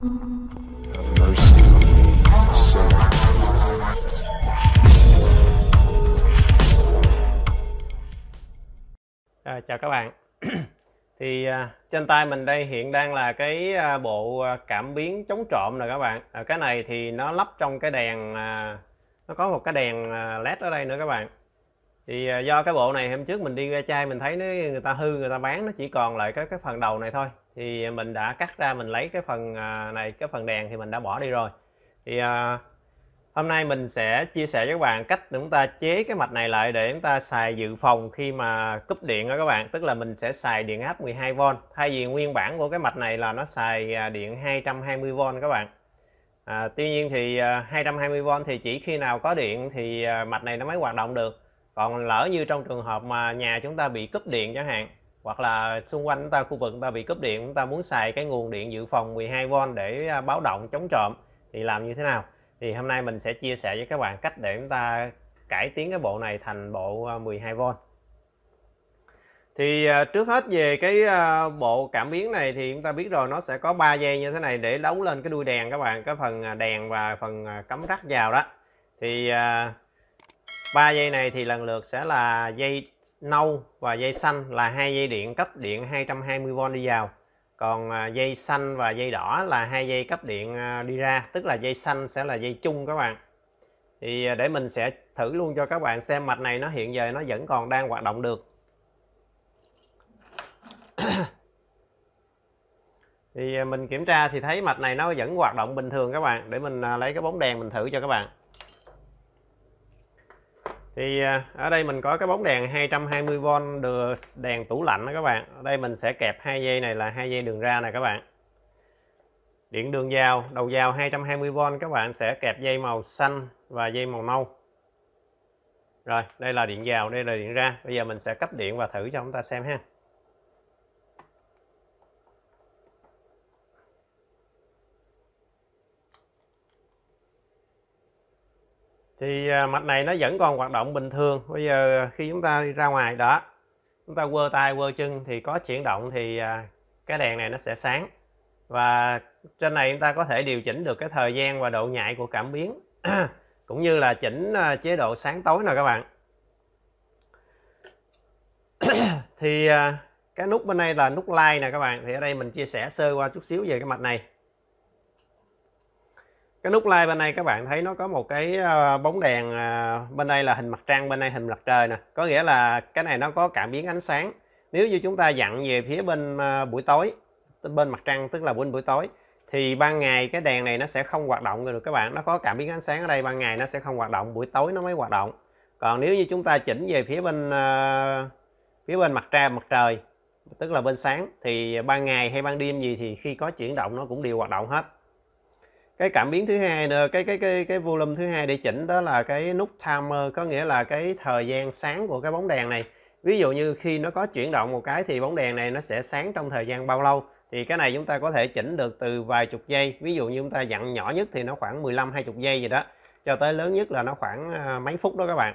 À, chào các bạn thì à, trên tay mình đây hiện đang là cái à, bộ à, cảm biến chống trộm rồi các bạn à, cái này thì nó lắp trong cái đèn à, nó có một cái đèn à, led ở đây nữa các bạn thì à, do cái bộ này hôm trước mình đi ve chai mình thấy nó người ta hư người ta bán nó chỉ còn lại cái cái phần đầu này thôi thì mình đã cắt ra mình lấy cái phần à, này cái phần đèn thì mình đã bỏ đi rồi thì à, hôm nay mình sẽ chia sẻ với các bạn cách để chúng ta chế cái mạch này lại để chúng ta xài dự phòng khi mà cúp điện đó các bạn tức là mình sẽ xài điện áp 12V thay vì nguyên bản của cái mạch này là nó xài à, điện 220V các bạn à, tuy nhiên thì 220V thì chỉ khi nào có điện thì mạch này nó mới hoạt động được còn lỡ như trong trường hợp mà nhà chúng ta bị cúp điện chẳng hạn hoặc là xung quanh chúng ta khu vực chúng ta bị cúp điện chúng ta muốn xài cái nguồn điện dự phòng 12V để à, báo động chống trộm thì làm như thế nào thì hôm nay mình sẽ chia sẻ với các bạn cách để chúng ta cải tiến cái bộ này thành bộ 12V à, thì à, trước hết về cái bộ cảm biến này thì chúng ta biết rồi nó sẽ có 3 dây như thế này để đấu lên cái đuôi đèn các bạn cái phần đèn và phần cắm rắc vào đó thì ba dây này thì lần lượt sẽ là dây nâu và dây xanh là hai dây điện cấp điện 220V đi vào còn à, dây xanh và dây đỏ là hai dây cấp điện à, đi ra tức là dây xanh sẽ là dây chung các bạn thì à, để mình sẽ thử luôn cho các bạn xem mạch này nó hiện giờ nó vẫn còn đang hoạt động được thì mình kiểm tra thì thấy mạch này nó vẫn hoạt động bình thường các bạn để mình lấy cái bóng đèn mình thử cho các bạn thì à, ở đây mình có cái bóng đèn 220V được đèn tủ lạnh đó các bạn ở đây mình sẽ kẹp hai dây này là hai dây đường ra này các bạn điện đường vào đầu vào 220V các bạn sẽ kẹp dây màu xanh và dây màu nâu rồi đây là điện vào đây là điện ra bây giờ mình sẽ cấp điện và thử cho chúng ta xem ha thì à, mạch này nó vẫn còn hoạt động bình thường bây giờ khi chúng ta đi ra ngoài đó chúng ta quơ tay quơ chân thì có chuyển động thì à, cái đèn này nó sẽ sáng và trên này chúng ta có thể điều chỉnh được cái thời gian và độ nhạy của cảm biến cũng như là chỉnh à, chế độ sáng tối nè các bạn thì cái nút bên đây là nút like nè các bạn thì ở đây mình chia sẻ sơ qua chút xíu về cái mạch này cái nút like bên đây các bạn thấy nó có một cái ờ, bóng đèn ờ, bên đây là hình mặt trăng bên đây hình mặt trời nè có nghĩa là cái này nó có cảm biến ánh sáng nếu như chúng ta dặn về phía bên ờ, buổi tối bên mặt trăng tức là bên buổi tối thì ban ngày cái đèn này nó sẽ không hoạt động được các bạn nó có cảm biến ánh sáng ở đây ban ngày nó sẽ không hoạt động buổi tối nó mới hoạt động còn nếu như chúng ta chỉnh về phía bên phía bên mặt trăng mặt trời tức là bên sáng thì ban ngày hay ban đêm gì thì khi có chuyển động nó cũng đều hoạt động hết cái cảm biến thứ hai nữa cái cái cái cái volume thứ hai để chỉnh đó là cái nút timer có nghĩa là cái thời gian sáng của cái bóng đèn này ví dụ như khi nó có chuyển động một cái thì bóng đèn này nó sẽ sáng trong thời gian bao lâu thì cái này chúng ta có thể chỉnh được từ vài chục giây ví dụ như chúng ta dặn nhỏ nhất thì nó khoảng 15 20 giây gì đó cho tới lớn nhất là nó khoảng à, mấy phút đó các bạn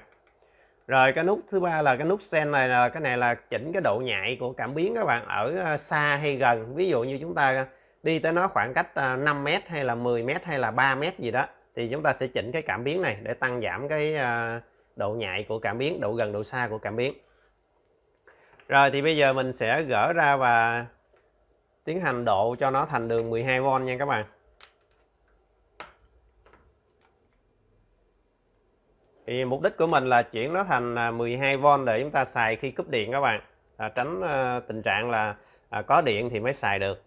rồi cái nút thứ ba là cái nút sen này là cái này là chỉnh cái độ nhạy của cảm biến các bạn ở à, xa hay gần ví dụ như chúng ta đi tới nó khoảng cách 5 à, m hay là 10 m hay là 3 m gì đó thì chúng ta sẽ chỉnh cái cảm biến này để tăng giảm cái à, độ nhạy của cảm biến, độ gần độ xa của cảm biến. Rồi thì bây giờ mình sẽ gỡ ra và tiến hành độ cho nó thành đường 12V nha các bạn. Thì mục đích của mình là chuyển nó thành 12V à, để chúng ta xài khi cúp điện các bạn. À, tránh à, tình trạng là à, có điện thì mới xài được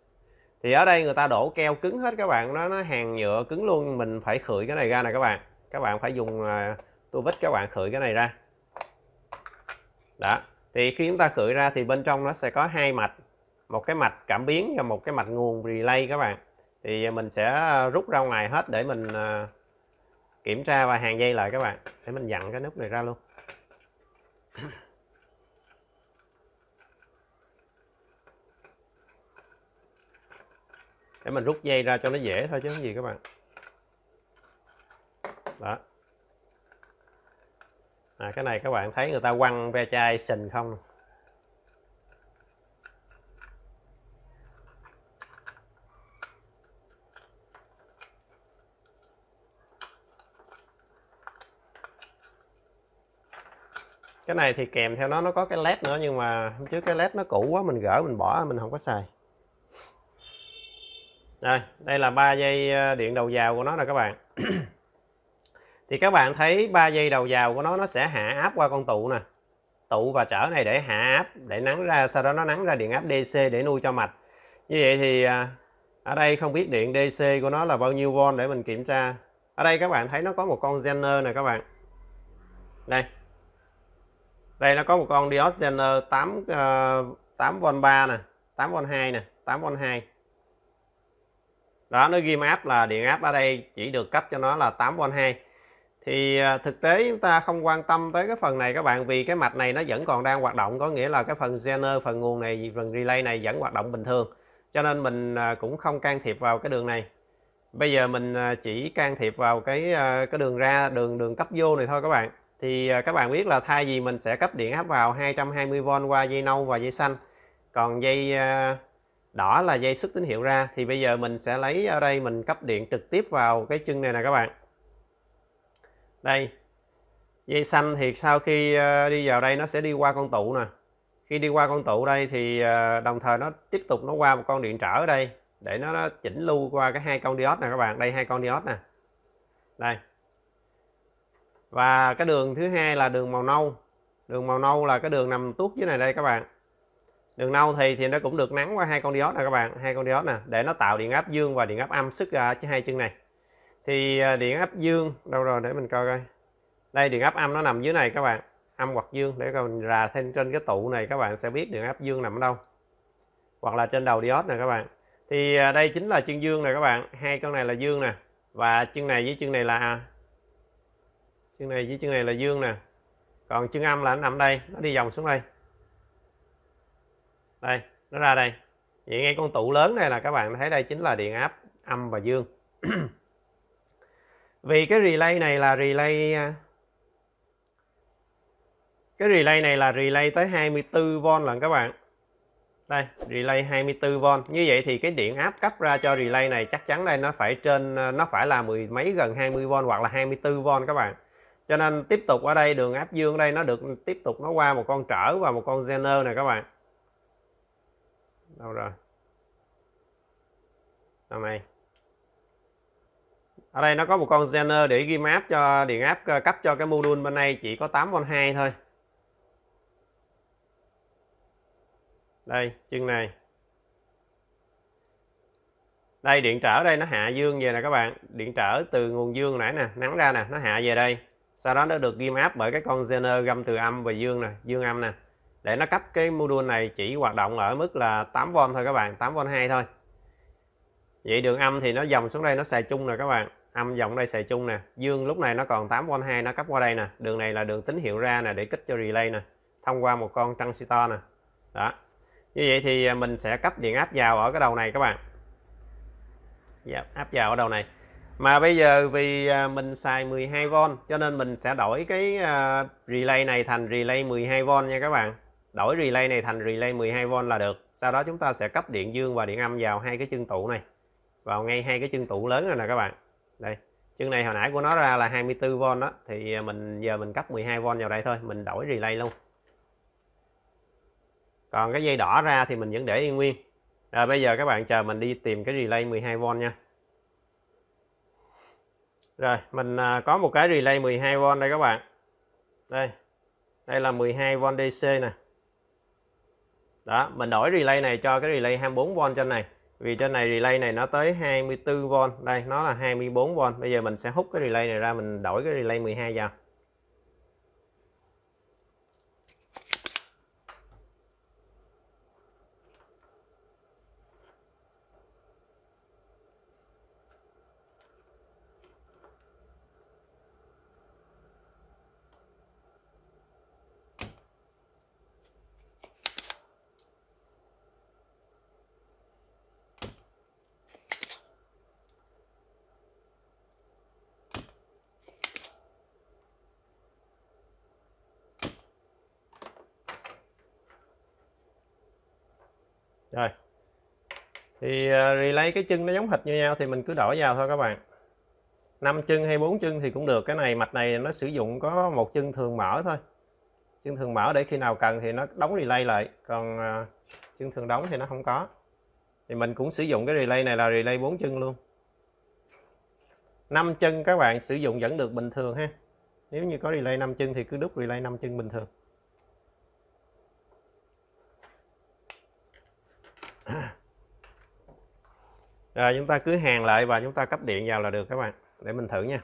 thì ở đây người ta đổ keo cứng hết các bạn nó nó hàng nhựa cứng luôn mình phải khử cái này ra nè các bạn các bạn phải dùng à, tua vít các bạn khử cái này ra đó thì khi chúng ta khử ra thì bên trong nó sẽ có hai mạch một cái mạch cảm biến và một cái mạch nguồn relay các bạn thì mình sẽ rút ra ngoài hết để mình à, kiểm tra và hàng dây lại các bạn để mình dặn cái nút này ra luôn để mình rút dây ra cho nó dễ thôi chứ không gì các bạn đó à, cái này các bạn thấy người ta quăng ve chai sình không cái này thì kèm theo nó nó có cái led nữa nhưng mà hôm trước cái led nó cũ quá mình gỡ mình bỏ mình không có xài rồi đây là ba dây ờ, điện đầu vào của nó nè các bạn thì các bạn thấy ba dây đầu vào của nó nó sẽ hạ áp qua con tụ nè tụ và trở này để hạ áp để nắng ra sau đó nó nắng ra điện áp DC để nuôi cho mạch như vậy thì ờ, ở đây không biết điện DC của nó là bao nhiêu volt để mình kiểm tra ở đây các bạn thấy nó có một con zener nè các bạn đây đây nó có một con diode zener 8 8 v 3 nè 8 v 2 nè 8 v 2 đó nó ghi áp là điện áp ở đây chỉ được cấp cho nó là 8V2 thì à, thực tế chúng ta không quan tâm tới cái phần này các bạn vì cái mạch này nó vẫn còn đang hoạt động có nghĩa là cái phần zener phần nguồn này phần relay này vẫn hoạt động bình thường cho nên mình à, cũng không can thiệp vào cái đường này bây giờ mình à, chỉ can thiệp vào cái cái đường ra đường đường cấp vô này thôi các bạn thì các bạn biết là thay vì mình sẽ cấp điện áp vào 220V qua dây nâu và dây xanh còn dây đỏ là dây xuất tín hiệu ra thì bây giờ mình sẽ lấy ở đây mình cấp điện trực tiếp vào cái chân này nè các bạn đây dây xanh thì sau khi ờ, đi vào đây nó sẽ đi qua con tụ nè khi đi qua con tụ đây thì ờ, đồng thời nó tiếp tục nó qua một con điện trở ở đây để nó chỉnh lưu qua cái hai con diode nè các bạn đây hai con diode nè đây và cái đường thứ hai là đường màu nâu đường màu nâu là cái đường nằm tuốt dưới này đây các bạn đường nâu thì thì nó cũng được nắng qua hai con diode nè các bạn hai con diode nè để nó tạo điện áp dương và điện áp âm sức ra à, hai chân này thì à, điện áp dương đâu rồi để mình coi coi đây điện áp âm nó nằm dưới này các bạn âm hoặc dương để coi mình rà thêm trên cái tụ này các bạn sẽ biết điện áp dương nằm ở đâu hoặc là trên đầu diode nè các bạn thì à, đây chính là chân dương nè các bạn hai con này là dương nè và chân này với chân này là chân này với chân này là dương nè còn chân âm là nó nằm đây nó đi vòng xuống đây đây nó ra đây vậy ngay con tụ lớn này là các bạn thấy đây chính là điện áp âm và dương vì cái relay này là relay à, cái relay này là relay tới 24V lần các bạn đây relay 24V như vậy thì cái điện áp cấp ra cho relay này chắc chắn đây nó phải trên à, nó phải là mười mấy gần 20V hoặc là 24V các bạn cho nên tiếp tục ở đây đường áp dương đây nó được tiếp tục nó qua một con trở và một con zener này các bạn đâu rồi tầm này ở đây nó có một con zener để ghi map cho điện áp ờ, cấp cho cái module bên này chỉ có 8V2 thôi đây chân này đây điện trở đây nó hạ dương về nè các bạn điện trở từ nguồn dương nãy nè nắng ra nè nó hạ về đây sau đó nó được ghi map bởi cái con zener găm từ âm và dương nè dương âm nè để nó cấp cái module này chỉ hoạt động ở mức là 8V thôi các bạn 8V 2 thôi vậy đường âm thì nó dòng xuống đây nó xài chung rồi các bạn âm dòng đây xài chung nè dương lúc này nó còn 8V 2 nó cấp qua đây nè đường này là đường tín hiệu ra nè để kích cho relay nè thông qua một con transistor nè đó như vậy thì à, mình sẽ cấp điện áp vào ở cái đầu này các bạn dạ, áp vào ở đầu này mà bây giờ vì à, mình xài 12V cho nên mình sẽ đổi cái à, relay này thành relay 12V nha các bạn đổi relay này thành relay 12V là được sau đó chúng ta sẽ cấp điện dương và điện âm vào hai cái chân tụ này vào ngay hai cái chân tụ lớn này nè các bạn đây chân này hồi nãy của nó ra là 24V đó thì à, mình giờ mình cấp 12V vào đây thôi mình đổi relay luôn còn cái dây đỏ ra thì mình vẫn để yên nguyên rồi bây giờ các bạn chờ mình đi tìm cái relay 12V nha rồi mình à, có một cái relay 12V đây các bạn đây đây là 12V DC nè đó mình đổi relay này cho cái relay 24V trên này vì trên này relay này nó tới 24V đây nó là 24V bây giờ mình sẽ hút cái relay này ra mình đổi cái relay 12 vào rồi thì à, relay cái chân nó giống hệt như nhau thì mình cứ đổi vào thôi các bạn năm chân hay bốn chân thì cũng được cái này mạch này nó sử dụng có một chân thường mở thôi chân thường mở để khi nào cần thì nó đóng relay lại còn à, chân thường đóng thì nó không có thì mình cũng sử dụng cái relay này là relay bốn chân luôn năm chân các bạn sử dụng vẫn được bình thường ha nếu như có relay năm chân thì cứ đúc relay năm chân bình thường rồi chúng ta cứ hàng lại và chúng ta cấp điện vào là được các bạn để mình thử nha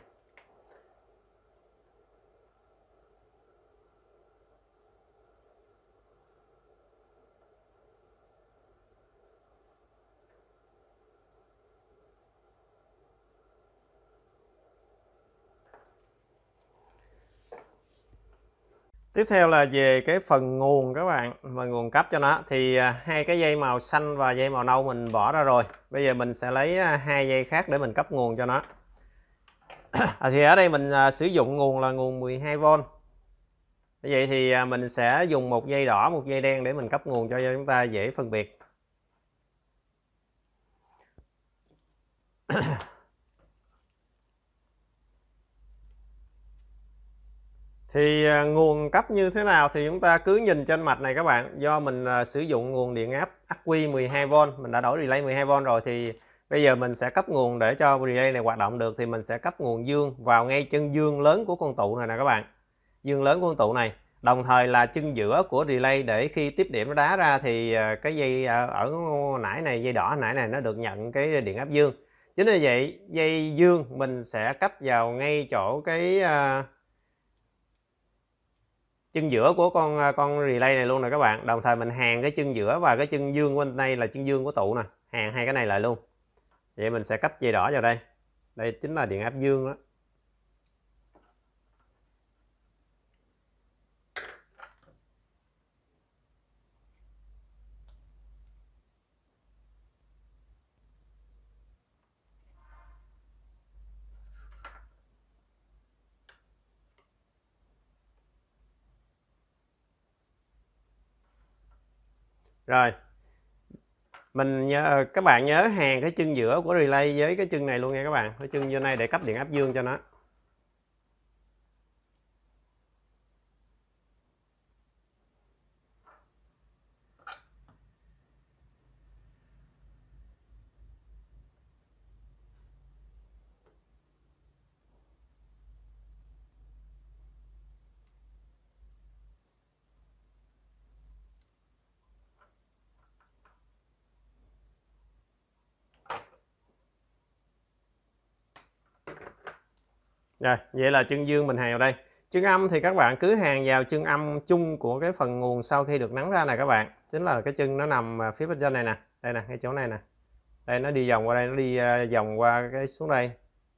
tiếp theo là về cái phần nguồn các bạn và nguồn cấp cho nó thì à, hai cái dây màu xanh và dây màu nâu mình bỏ ra rồi bây giờ mình sẽ lấy à, hai dây khác để mình cấp nguồn cho nó à, thì ở đây mình à, sử dụng nguồn là nguồn 12V vậy thì mình sẽ dùng một dây đỏ một dây đen để mình cấp nguồn cho chúng ta dễ phân biệt thì à, nguồn cấp như thế nào thì chúng ta cứ nhìn trên mạch này các bạn do mình à, sử dụng nguồn điện áp ắc quy 12V mình đã đổi relay 12V rồi thì bây giờ mình sẽ cấp nguồn để cho relay này hoạt động được thì mình sẽ cấp nguồn dương vào ngay chân dương lớn của con tụ này nè các bạn dương lớn của con tụ này đồng thời là chân giữa của relay để khi tiếp điểm nó đá ra thì à, cái dây ở nãy này dây đỏ nãy này nó được nhận cái điện áp dương chính vì vậy dây dương mình sẽ cấp vào ngay chỗ cái chân giữa của con à, con relay này luôn nè các bạn đồng thời mình hàng cái chân giữa và cái chân dương của anh đây là chân dương của tụ nè hàng hai cái này lại luôn vậy mình sẽ cấp dây đỏ vào đây đây chính là điện áp dương đó rồi mình nhớ ờ, các bạn nhớ hàng cái chân giữa của relay với cái chân này luôn nha các bạn cái chân vô này để cấp điện áp dương cho nó rồi vậy là chân dương mình hàng vào đây chân âm thì các bạn cứ hàng vào chân âm chung của cái phần nguồn sau khi được nắn ra này các bạn chính là cái chân nó nằm à, phía bên trên này nè đây nè cái chỗ này nè đây nó đi vòng qua đây nó đi à, vòng qua cái xuống đây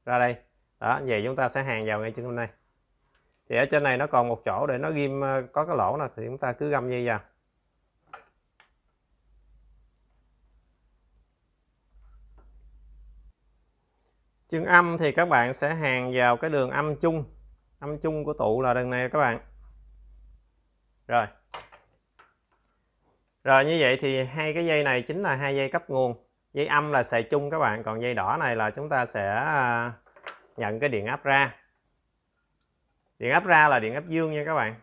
ra đây đó vậy chúng ta sẽ hàng vào ngay chân này thì ở trên này nó còn một chỗ để nó ghim à, có cái lỗ nè thì chúng ta cứ găm dây vào chân âm thì các bạn sẽ hàng vào cái đường âm chung âm chung của tụ là đường này các bạn rồi rồi như vậy thì hai cái dây này chính là hai dây cấp nguồn dây âm là xài chung các bạn còn dây đỏ này là chúng ta sẽ à, nhận cái điện áp ra điện áp ra là điện áp dương nha các bạn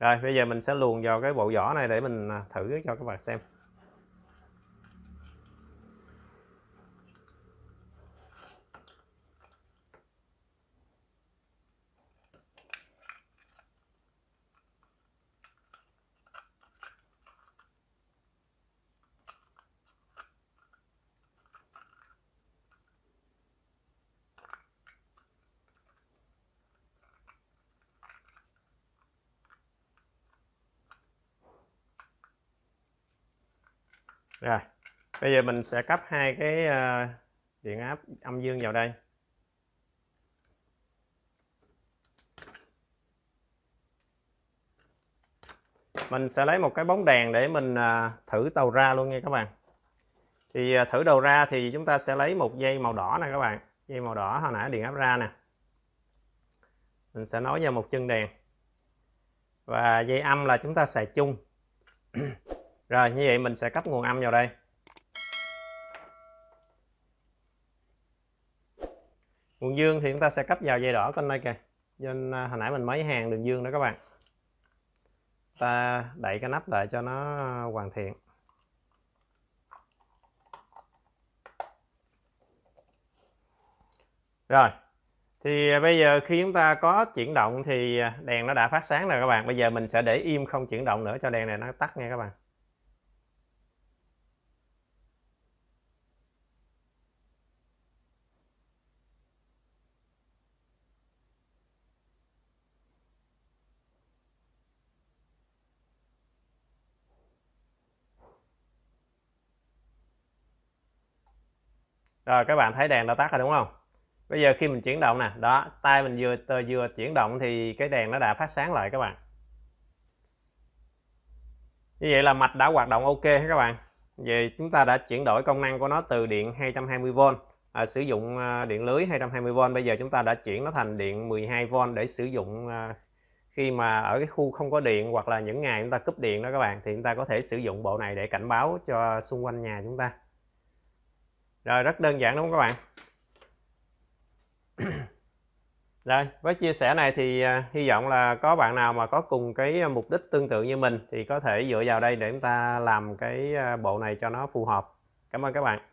rồi bây giờ mình sẽ luồn vào cái bộ vỏ này để mình à, thử cho các bạn xem rồi bây giờ mình sẽ cấp hai cái ờ, điện áp âm dương vào đây mình sẽ lấy một cái bóng đèn để mình ờ, thử tàu ra luôn nha các bạn thì ờ, thử đầu ra thì chúng ta sẽ lấy một dây màu đỏ nè các bạn dây màu đỏ hồi nãy điện áp ra nè mình sẽ nối vào một chân đèn và dây âm là chúng ta xài chung rồi như vậy mình sẽ cấp nguồn âm vào đây nguồn dương thì chúng ta sẽ cấp vào dây đỏ con đây kìa nên à, hồi nãy mình mới hàng đường dương đó các bạn ta đẩy cái nắp lại cho nó hoàn thiện rồi thì bây giờ khi chúng ta có chuyển động thì đèn nó đã phát sáng rồi các bạn bây giờ mình sẽ để im không chuyển động nữa cho đèn này nó tắt nha các bạn rồi các bạn thấy đèn đã tắt rồi đúng không bây giờ khi mình chuyển động nè đó tay mình vừa vừa chuyển động thì cái đèn nó đã phát sáng lại các bạn như vậy là mạch đã hoạt động ok các bạn vậy chúng ta đã chuyển đổi công năng của nó từ điện 220V à, sử dụng à, điện lưới 220V bây giờ chúng ta đã chuyển nó thành điện 12V để sử dụng à, khi mà ở cái khu không có điện hoặc là những ngày chúng ta cúp điện đó các bạn thì chúng ta có thể sử dụng bộ này để cảnh báo cho xung quanh nhà chúng ta rồi rất đơn giản đúng không các bạn rồi với chia sẻ này thì à, hy vọng là có bạn nào mà có cùng cái à, mục đích tương tự như mình thì có thể dựa vào đây để chúng ta làm cái à, bộ này cho nó phù hợp cảm ơn các bạn